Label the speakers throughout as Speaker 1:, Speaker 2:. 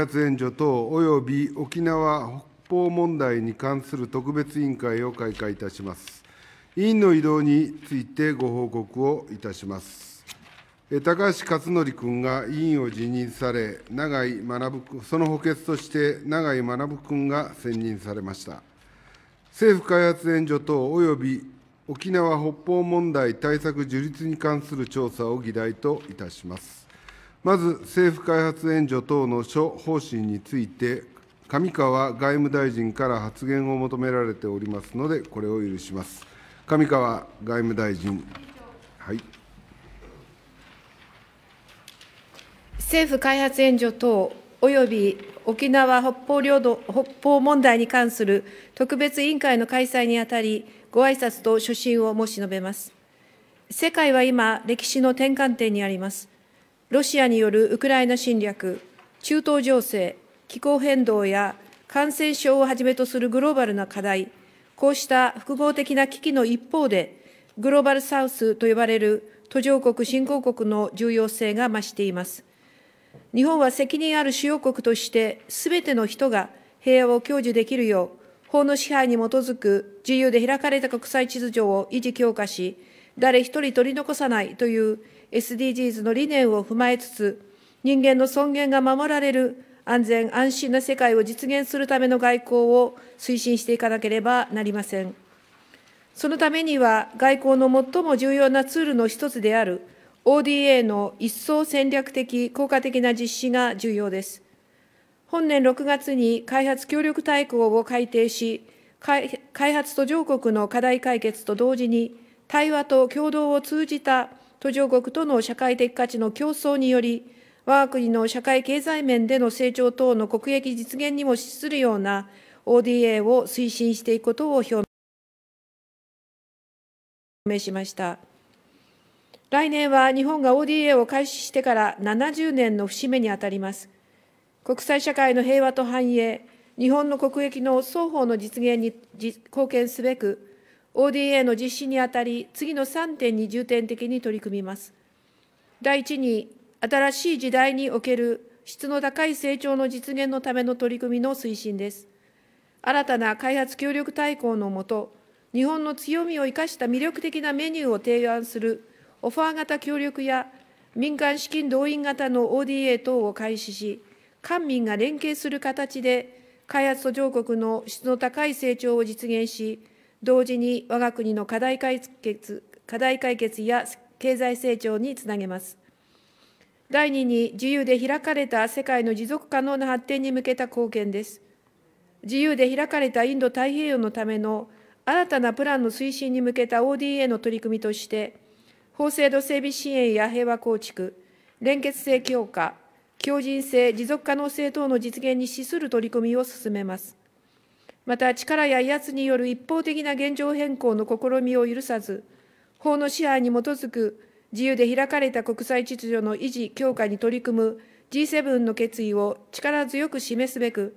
Speaker 1: 発援助等及び沖縄北方問題に関する特別委員会を開会いたします。委員の移動についてご報告をいたします。高橋克典君が委員を辞任され、永井学その補欠として永井学君が選任されました。政府開発援助等及び沖縄北方問題対策樹立に関する調査を議題といたします。まず政府開発援助等の諸方針について、上川外務大臣から発言を求められておりますので、これを許します。上川外務大臣。はい
Speaker 2: 政府開発援助等及び沖縄北方領土北方問題に関する特別委員会の開催にあたり、ご挨拶と所信を申し述べます。世界は今、歴史の転換点にあります。ロシアによるウクライナ侵略、中東情勢、気候変動や感染症をはじめとするグローバルな課題、こうした複合的な危機の一方で、グローバルサウスと呼ばれる途上国・新興国の重要性が増しています。日本は責任ある主要国として、すべての人が平和を享受できるよう、法の支配に基づく自由で開かれた国際秩序を維持強化し、誰一人取り残さないという SDGs の理念を踏まえつつ、人間の尊厳が守られる安全安心な世界を実現するための外交を推進していかなければなりません。そのためには、外交の最も重要なツールの一つである ODA の一層戦略的、効果的な実施が重要です。本年6月に開発協力大綱を改定し、開発途上国の課題解決と同時に、対話と共同を通じた途上国との社会的価値の競争により、我が国の社会経済面での成長等の国益実現にも資するような ODA を推進していくことを表明しました。来年は日本が ODA を開始してから70年の節目にあたります。国際社会の平和と繁栄、日本の国益の双方の実現に貢献すべく、ODA の実施にあたり、次の3点に重点的に取り組みます。第1に、新しい時代における質の高い成長の実現のための取り組みの推進です。新たな開発協力大綱のもと、日本の強みを生かした魅力的なメニューを提案するオファー型協力や民間資金動員型の ODA 等を開始し、官民が連携する形で、開発途上国の質の高い成長を実現し、同時に我が国の課題解決課題解決や経済成長につなげます。第二に、自由で開かれた世界の持続可能な発展に向けた貢献です。自由で開かれたインド太平洋のための新たなプランの推進に向けた ODA の取り組みとして、法制度整備支援や平和構築、連結性強化、強靭性、持続可能性等の実現に資する取り組みを進めます。また力や威圧による一方的な現状変更の試みを許さず、法の支配に基づく自由で開かれた国際秩序の維持・強化に取り組む G7 の決意を力強く示すべく、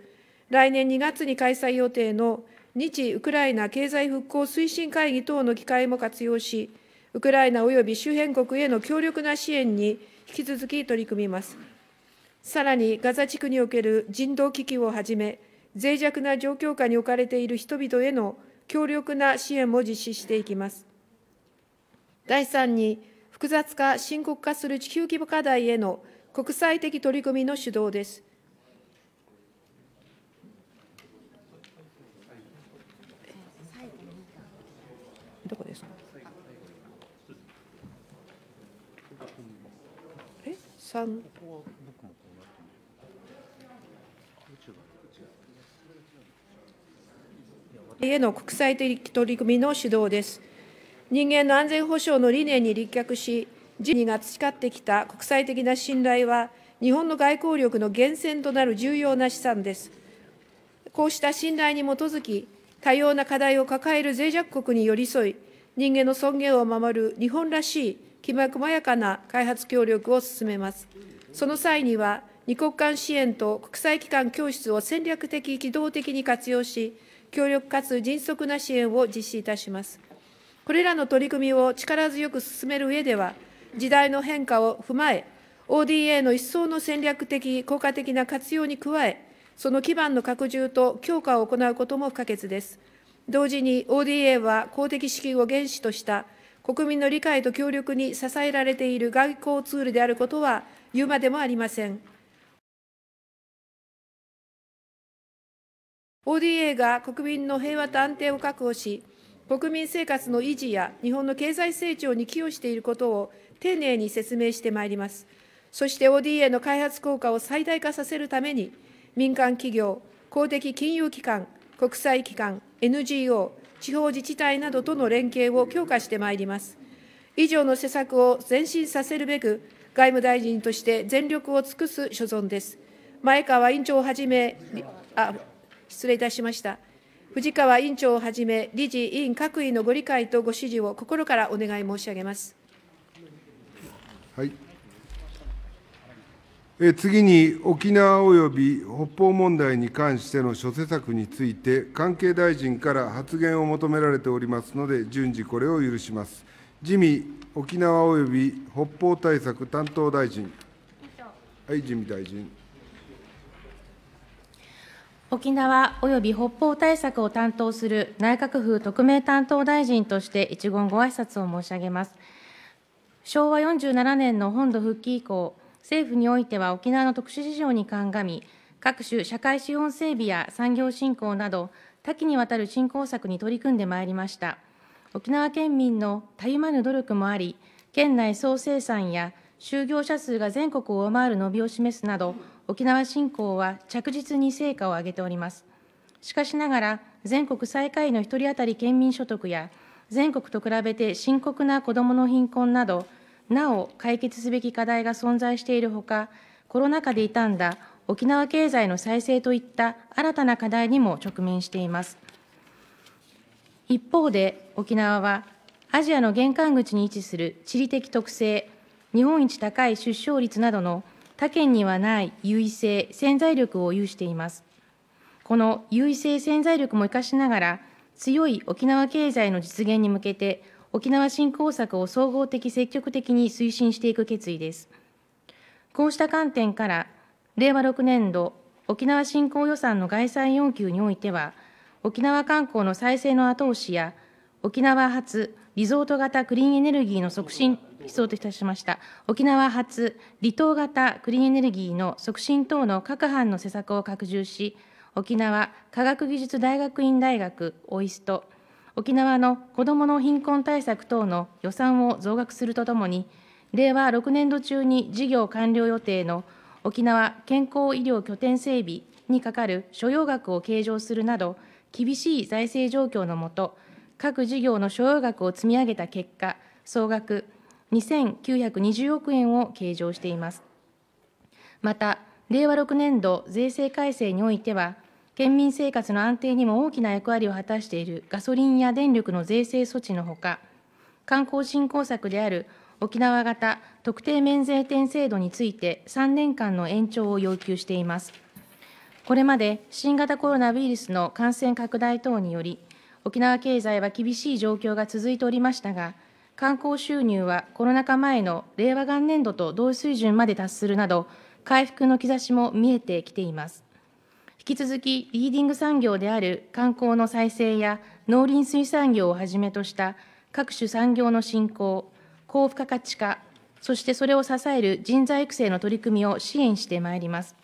Speaker 2: 来年2月に開催予定の日ウクライナ経済復興推進会議等の機会も活用し、ウクライナ及び周辺国への強力な支援に引き続き取り組みます。さらに、ガザ地区における人道危機をはじめ、脆弱な状況下に置かれている人々への強力な支援も実施していきます。第三に、複雑化、深刻化する地球規模課題への国際的取り組みの主導です。どこですかえ3への国際的取り組みの主導です。人間の安全保障の理念に立脚し、人民が培ってきた国際的な信頼は、日本の外交力の源泉となる重要な資産です。こうした信頼に基づき、多様な課題を抱える脆弱国に寄り添い、人間の尊厳を守る日本らしいきま細やかな開発協力を進めます。その際には、二国間支援と国際機関教室を戦略的、機動的に活用し、強力かつ迅速な支援を実施いたします。これらの取り組みを力強く進める上では、時代の変化を踏まえ、ODA の一層の戦略的、効果的な活用に加え、その基盤の拡充と強化を行うことも不可欠です。同時に ODA は公的資金を原資とした国民の理解と協力に支えられている外交ツールであることは言うまでもありません。ODA が国民の平和と安定を確保し、国民生活の維持や日本の経済成長に寄与していることを丁寧に説明してまいります。そして ODA の開発効果を最大化させるために、民間企業、公的金融機関、国際機関、NGO、地方自治体などとの連携を強化してまいります。以上の施策を前進させるべく、外務大臣として全力を尽くす所存です。前川委員長をはじめ、あ失礼いたしました。藤川委員長をはじめ、理事、委員各位のご理解とご支持を心からお願い申し上げます。
Speaker 1: はい、え次に、沖縄及び北方問題に関しての諸施策について、関係大臣から発言を求められておりますので、順次これを許します。自民沖縄及び北方対策担当大臣。はい、自民大臣。
Speaker 3: 沖縄及び北方対策を担当する内閣府特命担当大臣として一言ご挨拶を申し上げます。昭和47年の本土復帰以降、政府においては沖縄の特殊事情に鑑み、各種社会資本整備や産業振興など、多岐にわたる振興策に取り組んでまいりました。沖縄県民のたゆまぬ努力もあり、県内総生産や就業者数が全国を上回る伸びを示すなど、沖縄振興は着実に成果を上げております。しかしながら、全国最下位の1人当たり県民所得や、全国と比べて深刻な子どもの貧困など、なお解決すべき課題が存在しているほか、コロナ禍で傷んだ沖縄経済の再生といった新たな課題にも直面しています。一方で、沖縄はアジアの玄関口に位置する地理的特性、日本一高い出生率などの他県にはない優位性、潜在力を有しています。この優位性、潜在力も生かしながら、強い沖縄経済の実現に向けて、沖縄振興策を総合的、積極的に推進していく決意です。こうした観点から、令和6年度沖縄振興予算の概算要求においては、沖縄観光の再生の後押しや、沖縄発リゾート型クリーンエネルギーの促進基礎といたしました沖縄発離島型クリーンエネルギーの促進等の各班の施策を拡充し沖縄科学技術大学院大学オイスト沖縄の子どもの貧困対策等の予算を増額するとともに令和6年度中に事業完了予定の沖縄健康医療拠点整備にかかる所要額を計上するなど厳しい財政状況のもと各事業の所要額を積み上げた結果総額2920億円を計上しています。また、令和6年度税制改正においては、県民生活の安定にも大きな役割を果たしているガソリンや電力の税制措置のほか、観光振興策である沖縄型特定免税店制度について3年間の延長を要求しています。これまで新型コロナウイルスの感染拡大等により、沖縄経済は厳しい状況が続いておりましたが、観光収入はコロナ禍前の令和元年度と同水準まで達するなど、回復の兆しも見えてきています。引き続き、リーディング産業である観光の再生や農林水産業をはじめとした各種産業の振興、高付加価値化、そしてそれを支える人材育成の取り組みを支援してまいります。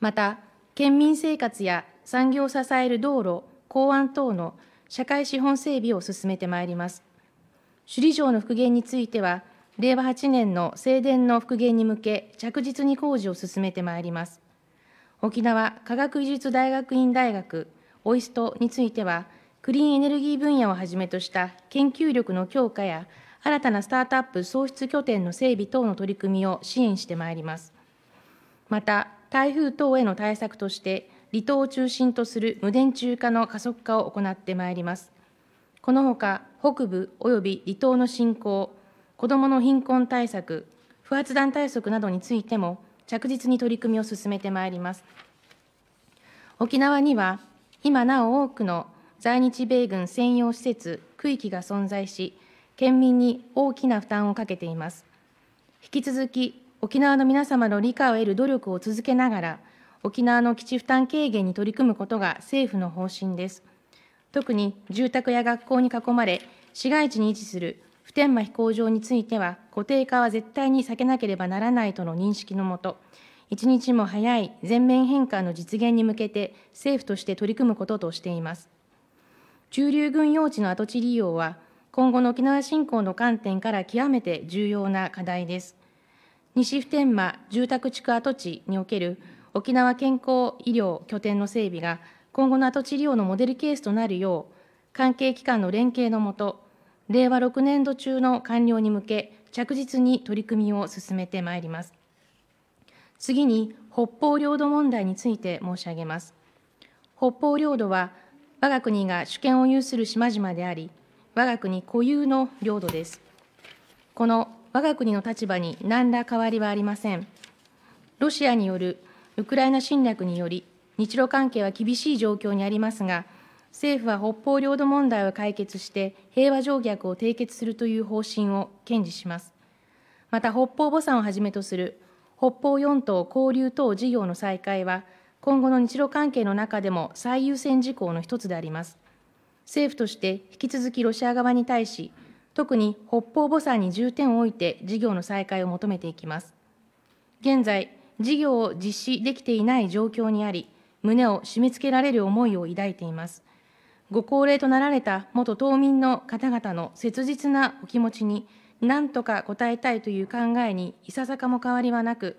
Speaker 3: また、県民生活や産業を支える道路、港湾等の社会資本整備を進めてまいります。首里城の復元については、令和8年の正殿の復元に向け、着実に工事を進めてまいります。沖縄科学技術大学院大学、オイストについては、クリーンエネルギー分野をはじめとした研究力の強化や、新たなスタートアップ創出拠点の整備等の取り組みを支援してまいります。また、台風等への対策として、離島を中心とする無電柱化の加速化を行ってまいります。このほか、北部及び離島の振興、子どもの貧困対策、不発弾対策などについても、着実に取り組みを進めてまいります。沖縄には、今なお多くの在日米軍専用施設、区域が存在し、県民に大きな負担をかけています。引き続き、沖縄の皆様の理解を得る努力を続けながら、沖縄の基地負担軽減に取り組むことが政府の方針です。特に住宅や学校に囲まれ、市街地に位置する普天間飛行場については、固定化は絶対に避けなければならないとの認識のもと、一日も早い全面変化の実現に向けて、政府として取り組むこととしています。駐留軍用地の跡地利用は、今後の沖縄振興の観点から極めて重要な課題です。西普天間住宅地区跡地における沖縄健康医療拠点の整備が今後の跡地利用のモデルケースとなるよう、関係機関の連携のもと、令和6年度中の完了に向け、着実に取り組みを進めてまいります。次に、北方領土問題について申し上げます。北方領土は、我が国が主権を有する島々であり、我が国固有の領土です。この我が国の立場に何ら変わりはありません。ロシアによるウクライナ侵略により、日ロ関係は厳しい状況にありますが、政府は北方領土問題を解決して平和条約を締結するという方針を堅持します。また北方墓参をはじめとする北方四島交流等事業の再開は、今後の日ロ関係の中でも最優先事項の一つであります。政府として引き続きロシア側に対し、特に北方墓参に重点を置いて事業の再開を求めていきます。現在、事業を実施できていない状況にあり、胸を締め付けられる思いを抱いています。ご高齢となられた元島民の方々の切実なお気持ちに、何とか応えたいという考えにいささかも変わりはなく、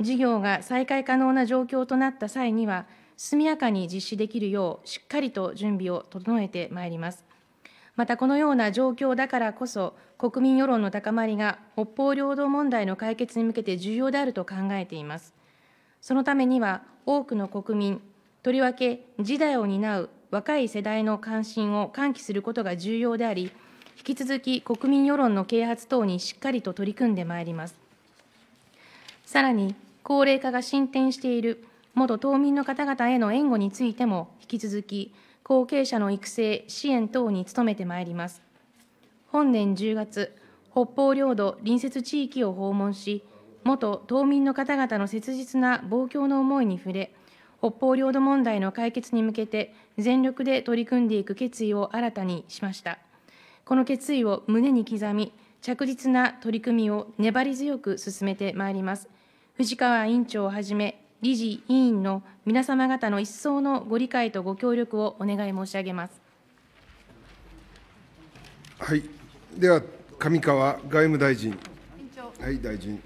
Speaker 3: 事業が再開可能な状況となった際には、速やかに実施できるよう、しっかりと準備を整えてまいります。またこのような状況だからこそ、国民世論の高まりが北方領土問題の解決に向けて重要であると考えています。そのためには多くの国民、とりわけ時代を担う若い世代の関心を喚起することが重要であり、引き続き国民世論の啓発等にしっかりと取り組んでまいります。さらに、高齢化が進展している元島民の方々への援護についても、引き続き後継者の育成、支援等に努めてまいります。本年10月、北方領土隣接地域を訪問し、元島民の方々の切実な望郷の思いに触れ、北方領土問題の解決に向けて全力で取り組んでいく決意を新たにしました。この決意を胸に刻み、着実な取り組みを粘り強く進めてまいります。藤川委員長をはじめ、理事、委員の皆様方の一層のご理解とご協力をお願い申し上げます。
Speaker 1: はい、では上川外務大臣。はい、大臣。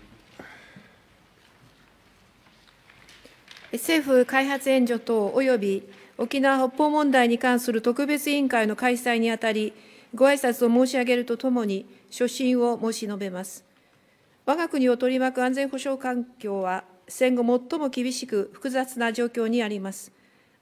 Speaker 2: 政府開発援助等及び沖縄北方問題に関する特別委員会の開催にあたり、ご挨拶を申し上げるとともに、所信を申し述べます。我が国を取り巻く安全保障環境は、戦後最も厳しく複雑な状況にあります。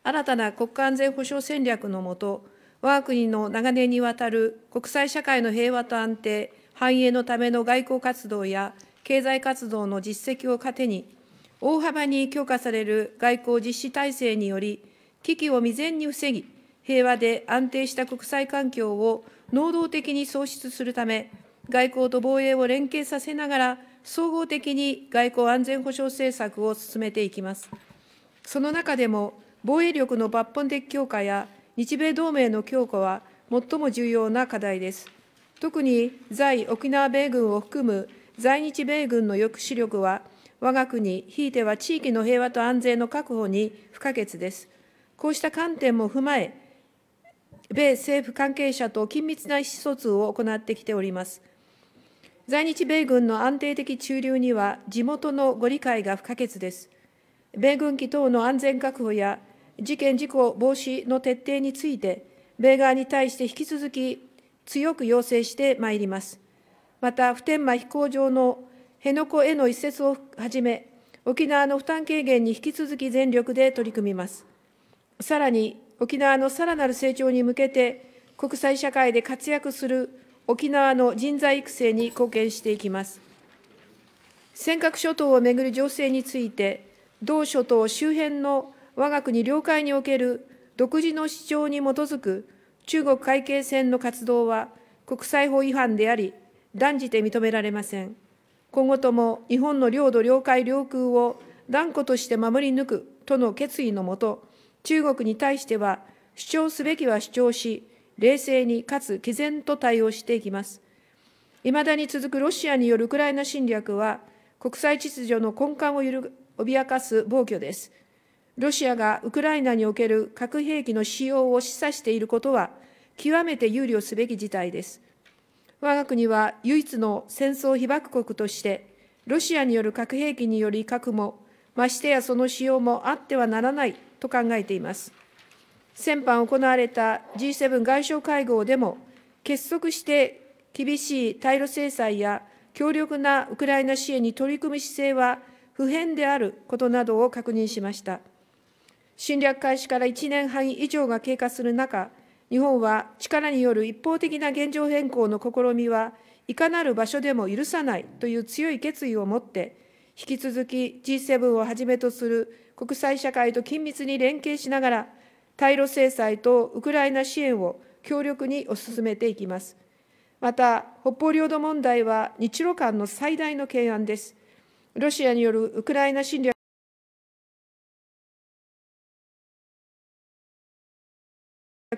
Speaker 2: 新たな国家安全保障戦略のもと、我が国の長年にわたる国際社会の平和と安定、繁栄のための外交活動や経済活動の実績を糧に、大幅に強化される外交実施体制により、危機を未然に防ぎ、平和で安定した国際環境を能動的に創出するため、外交と防衛を連携させながら、総合的に外交安全保障政策を進めていきます。その中でも、防衛力の抜本的強化や日米同盟の強化は最も重要な課題です。特に在沖縄米軍を含む在日米軍の抑止力は、我が国、ひいては地域の平和と安全の確保に不可欠です。こうした観点も踏まえ、米政府関係者と緊密な意思疎通を行ってきております。在日米軍の安定的駐留には、地元のご理解が不可欠です。米軍機等の安全確保や、事件・事故防止の徹底について、米側に対して引き続き強く要請してまいります。また、普天間飛行場の辺野古への一節をはじめ、沖縄の負担軽減に引き続き全力で取り組みます。さらに、沖縄のさらなる成長に向けて、国際社会で活躍する沖縄の人材育成に貢献していきます。尖閣諸島をめぐる情勢について、同諸島周辺の我が国領海における独自の主張に基づく中国海警船の活動は国際法違反であり、断じて認められません。今後とも日本の領土、領海、領空を断固として守り抜くとの決意のもと、中国に対しては、主張すべきは主張し、冷静にかつ毅然と対応していきます。いまだに続くロシアによるウクライナ侵略は、国際秩序の根幹を揺る脅かす暴挙です。ロシアがウクライナにおける核兵器の使用を示唆していることは、極めて憂慮すべき事態です。我が国は唯一の戦争被爆国として、ロシアによる核兵器により核も、ましてやその使用もあってはならないと考えています。先般行われた G7 外相会合でも、結束して厳しい対ロ制裁や強力なウクライナ支援に取り組む姿勢は不変であることなどを確認しました。侵略開始から1年半以上が経過する中、日本は力による一方的な現状変更の試みはいかなる場所でも許さないという強い決意を持って、引き続き G7 をはじめとする国際社会と緊密に連携しながら、対ロ制裁とウクライナ支援を強力に推し進めていきます。また、北方領土問題は日露間の最大の懸案です。ロシアによるウクライナ侵略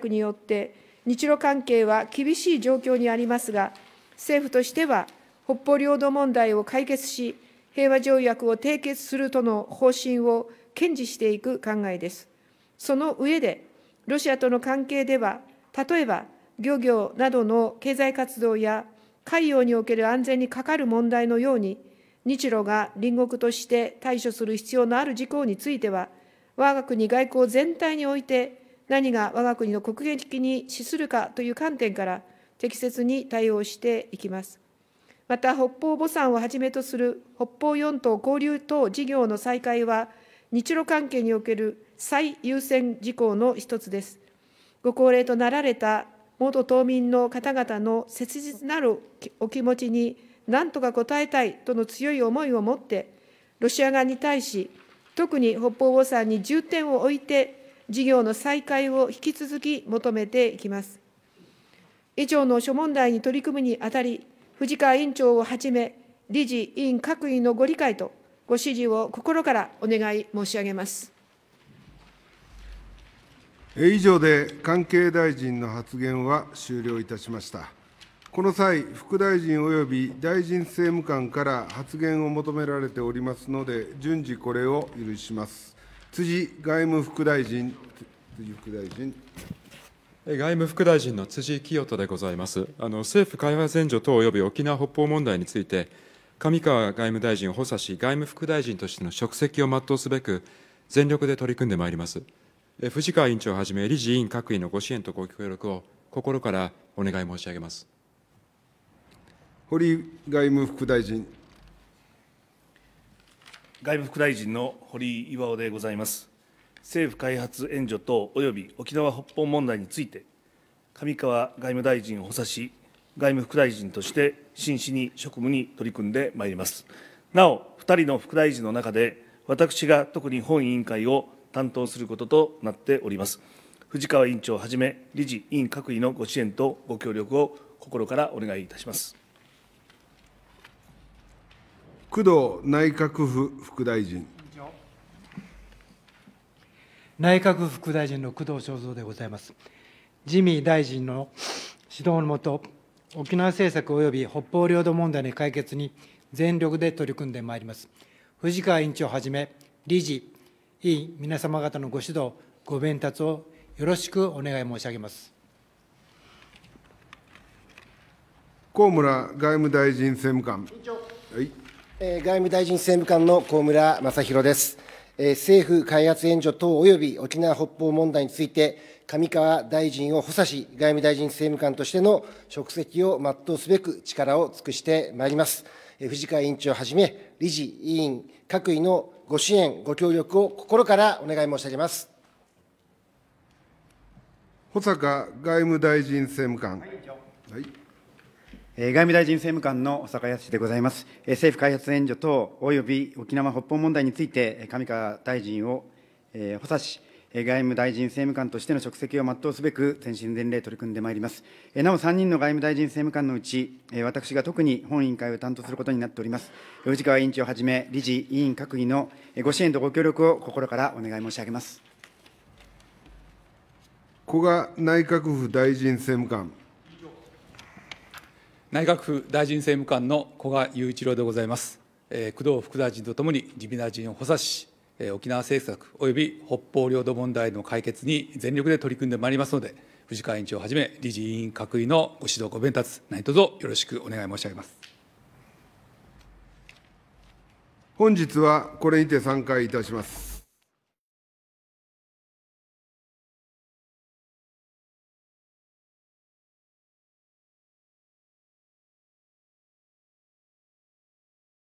Speaker 2: 略によって、日露関係は厳しい状況にありますが、政府としては、北方領土問題を解決し、平和条約を締結するとの方針を堅持していく考えです。その上で、ロシアとの関係では、例えば漁業などの経済活動や海洋における安全にかかる問題のように、日露が隣国として対処する必要のある事項については、我が国外交全体において、何が我が国の国益に資するかという観点から、適切に対応していきます。また、北方墓参をはじめとする北方四島交流等事業の再開は、日露関係における最優先事項の一つです。ご高齢となられた元島民の方々の切実なるお気持ちに何とか応えたいとの強い思いを持って、ロシア側に対し、特に北方墓参に重点を置いて、事業の再開を引き続き求めていきます。以上の諸問題に取り組むにあたり、藤川委員長をはじめ、理事、委員各位のご理解とご支持を心からお願い申し上げます。
Speaker 1: 以上で関係大臣の発言は終了いたしました。この際、副大臣及び大臣政務官から発言を求められておりますので、順次これを許します。辻外務副大臣、辻副大臣。外務副大臣の辻清人でございます。あの政府開発援助等及び沖縄北方問題について、上川外務大臣を補佐し、外務副大臣としての職責を全うすべく、全力で取り組んでまいります。藤川委員長をはじめ、理事、委員各位のご支援とご協力を心からお願い申し上げます。堀外務副大臣。外務副大臣の堀井巌でございます。政府開発援助等及び沖縄北方問題について、上川外務大臣を補佐し、外務副大臣として真摯に職務に取り組んでまいります。なお、2人の副大臣の中で、私が特に本委員会を担当することとなっております。藤川委員長をはじめ、理事、委員各位のご支援とご協力を心からお願いいたします。工藤内閣府副大臣。内閣副大臣の工藤正三でございます。自民大臣の指導のもと、沖縄政策及び北方領土問題の解決に全力で取り組んでまいります。藤川委員長をはじめ、理事、委員、皆様方のご指導、ご鞭撻をよろしくお願い申し上げます。高村外務大臣政務官。はい外務大臣政務官の高村正弘です。政府開発援助等及び沖縄北方問題について、上川大臣を補佐し、外務大臣政務官としての職責を全うすべく力を尽くしてまいります。藤川委員長をはじめ、理事、委員、各位のご支援、ご協力を心からお願い申し上げます。保坂外務大臣政務官。はい外務大臣政務官の小坂康でございます。政府開発援助等及び沖縄北方問題について、上川大臣を補佐し、外務大臣政務官としての職責を全うすべく、全身全霊取り組んでまいります。なお、3人の外務大臣政務官のうち、私が特に本委員会を担当することになっております、治川委員長をはじめ、理事、委員各位のご支援とご協力を心からお願い申し上げます。古賀内閣府大臣政務官。内閣府大臣政務官の古賀雄一郎でございます。えー、工藤副大臣とともに自民大臣を補佐し、えー、沖縄政策及び北方領土問題の解決に全力で取り組んでまいりますので、藤川委員長をはじめ、理事委員各位のご指導、ご鞭達、何卒よろしくお願い申し上げます。本日はこれにて散会いたします。